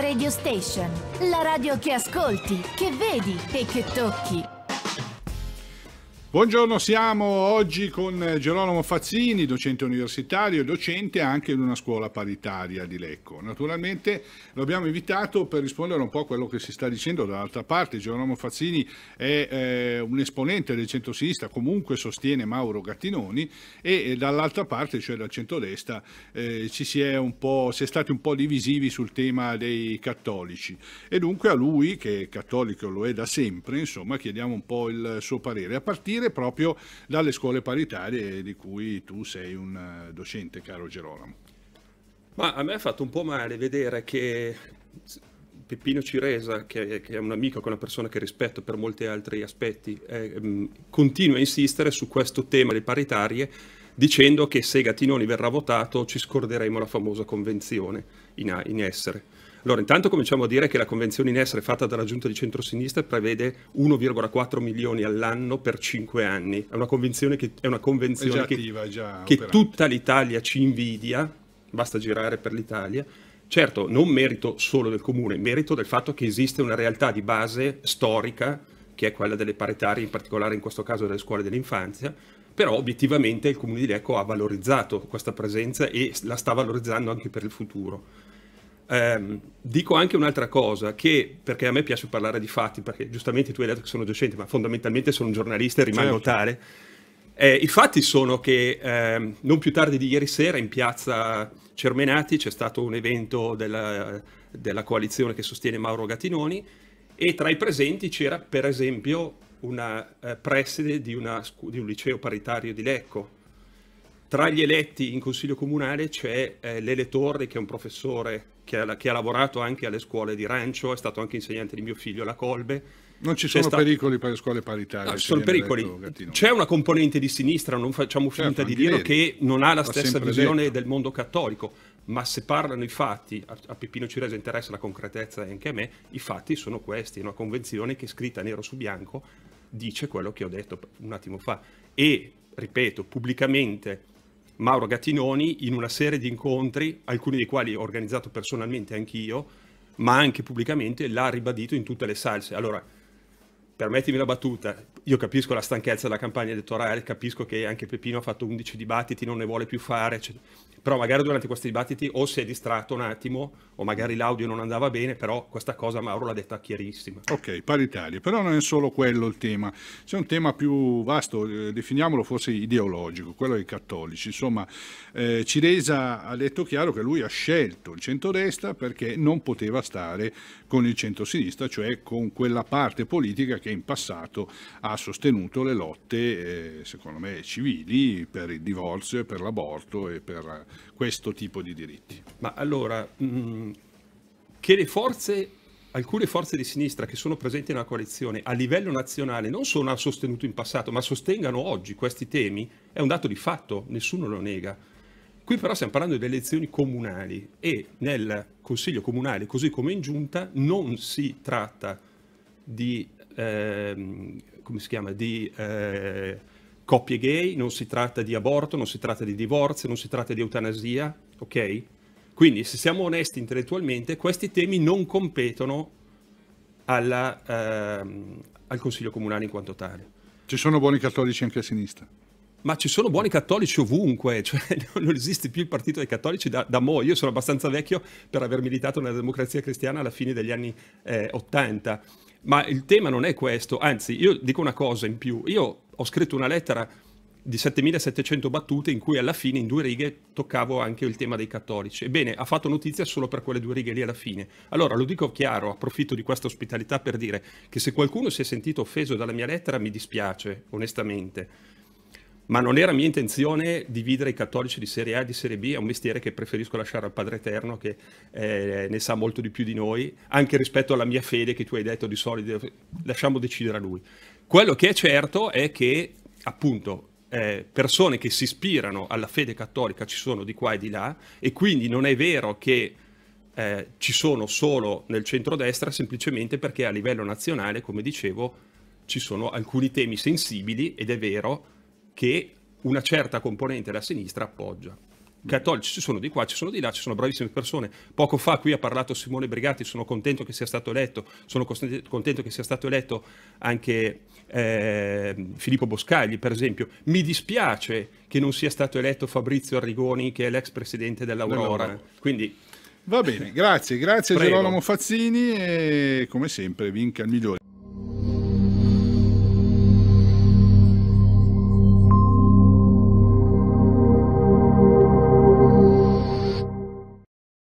Radio Station, la radio che ascolti, che vedi e che tocchi. Buongiorno, siamo oggi con eh, Gerolamo Fazzini, docente universitario e docente anche in una scuola paritaria di Lecco. Naturalmente lo abbiamo invitato per rispondere un po' a quello che si sta dicendo dall'altra parte. Gerolamo Fazzini è eh, un esponente del centro-sinistra, comunque sostiene Mauro Gattinoni e, e dall'altra parte, cioè dal centrodestra, eh, ci si è, un po', si è stati un po' divisivi sul tema dei cattolici. E dunque a lui, che è cattolico lo è da sempre, insomma, chiediamo un po' il suo parere. A partire partire proprio dalle scuole paritarie di cui tu sei un eh, docente, caro Gerolamo. Ma a me ha fatto un po' male vedere che Peppino Ciresa, che, è un amico, che è una persona che rispetto per molti altri aspetti, eh, continua a insistere su questo tema delle paritarie dicendo che se Gattinoni verrà votato ci scorderemo la famosa convenzione in, in essere. Allora, intanto cominciamo a dire che la convenzione in essere fatta dalla giunta di centrosinistra prevede 1,4 milioni all'anno per 5 anni. È una convenzione che, una convenzione che, attiva, che tutta l'Italia ci invidia, basta girare per l'Italia. Certo, non merito solo del comune, merito del fatto che esiste una realtà di base storica, che è quella delle paritarie, in particolare in questo caso delle scuole dell'infanzia, però obiettivamente il comune di Lecco ha valorizzato questa presenza e la sta valorizzando anche per il futuro. Eh, dico anche un'altra cosa, che, perché a me piace parlare di fatti, perché giustamente tu hai detto che sono docente, ma fondamentalmente sono un giornalista e rimango certo. tale. Eh, I fatti sono che eh, non più tardi di ieri sera in piazza Cermenati c'è stato un evento della, della coalizione che sostiene Mauro Gatinoni e tra i presenti c'era per esempio una eh, preside di, una, di, un liceo paritario di Lecco tra gli eletti in consiglio comunale c'è eh, Lele Torri, che è un professore che ha, che ha, lavorato anche alle scuole di Rancio, è stato anche insegnante di mio figlio alla Colbe. Non ci sono sta... pericoli per le scuole paritarie. No, sono pericoli. C'è una componente di sinistra, non facciamo certo, finta certo, di dirlo, che non ha la stessa visione detto. del mondo cattolico, ma se parlano i fatti, a, a Peppino Cirese interessa la concretezza e anche a me, i fatti sono questi, è una convenzione che scritta nero su bianco dice quello che ho detto un attimo fa. E, ripeto, pubblicamente Mauro Gattinoni in una serie di incontri, alcuni dei quali ho organizzato personalmente anch'io, ma anche pubblicamente l'ha ribadito in tutte le salse. Allora, permettimi la battuta, io capisco la stanchezza della campagna elettorale, capisco che anche Pepino ha fatto 11 dibattiti, non ne vuole più fare, eccetera. Cioè, però magari durante questi dibattiti o si è distratto un attimo o magari l'audio non andava bene, però questa cosa Mauro l'ha detta chiarissima. Ok, paritaria, però non è solo quello il tema, c'è un tema più vasto, eh, definiamolo forse ideologico, quello dei cattolici. Insomma, eh, Ciresa ha detto chiaro che lui ha scelto il centrodestra perché non poteva stare con il centrosinistra, cioè con quella parte politica che che in passato ha sostenuto le lotte, eh, secondo me, civili per il divorzio e per l'aborto e per questo tipo di diritti. Ma allora, mh, mm, che le forze alcune forze di sinistra che sono presenti nella coalizione a livello nazionale non solo hanno sostenuto in passato, ma sostengano oggi questi temi, è un dato di fatto, nessuno lo nega. Qui però stiamo parlando delle elezioni comunali e nel Consiglio comunale, così come in giunta, non si tratta di Ehm, come si chiama, di eh, coppie gay, non si tratta di aborto, non si tratta di divorzio, non si tratta di eutanasia, ok? Quindi se siamo onesti intellettualmente, questi temi non competono alla, ehm, al Consiglio Comunale in quanto tale. Ci sono buoni cattolici anche a sinistra. Ma ci sono buoni cattolici ovunque, cioè non esiste più il partito dei cattolici da, da mo'. Io sono abbastanza vecchio per aver militato nella democrazia cristiana alla fine degli anni eh, 80 ma il tema non è questo, anzi io dico una cosa in più, io ho scritto una lettera di 7700 battute in cui alla fine in due righe toccavo anche il tema dei cattolici. Ebbene, ha fatto notizia solo per quelle due righe lì alla fine. Allora, lo dico chiaro, approfitto di questa ospitalità per dire che se qualcuno si è sentito offeso dalla mia lettera mi dispiace, onestamente ma non era mia intenzione dividere i cattolici di Serie A e di Serie B, è un mestiere che preferisco lasciare al Padre Eterno che eh, ne sa molto di più di noi, anche rispetto alla mia fede che tu hai detto di solito, lasciamo decidere a lui. Quello che è certo è che appunto eh, persone che si ispirano alla fede cattolica ci sono di qua e di là e quindi non è vero che eh, ci sono solo nel centrodestra semplicemente perché a livello nazionale, come dicevo, ci sono alcuni temi sensibili ed è vero che una certa componente della sinistra appoggia. Cattolici ci sono di qua, ci sono di là, ci sono bravissime persone. Poco fa qui ha parlato Simone Brigatti, sono contento che sia stato eletto, sono contento che sia stato eletto anche eh, Filippo Boscagli, per esempio. Mi dispiace che non sia stato eletto Fabrizio Arrigoni, che è l'ex presidente dell'Aurora. Quindi Va bene, grazie, grazie Prego. Gerolamo Fazzini e come sempre vinca il migliore.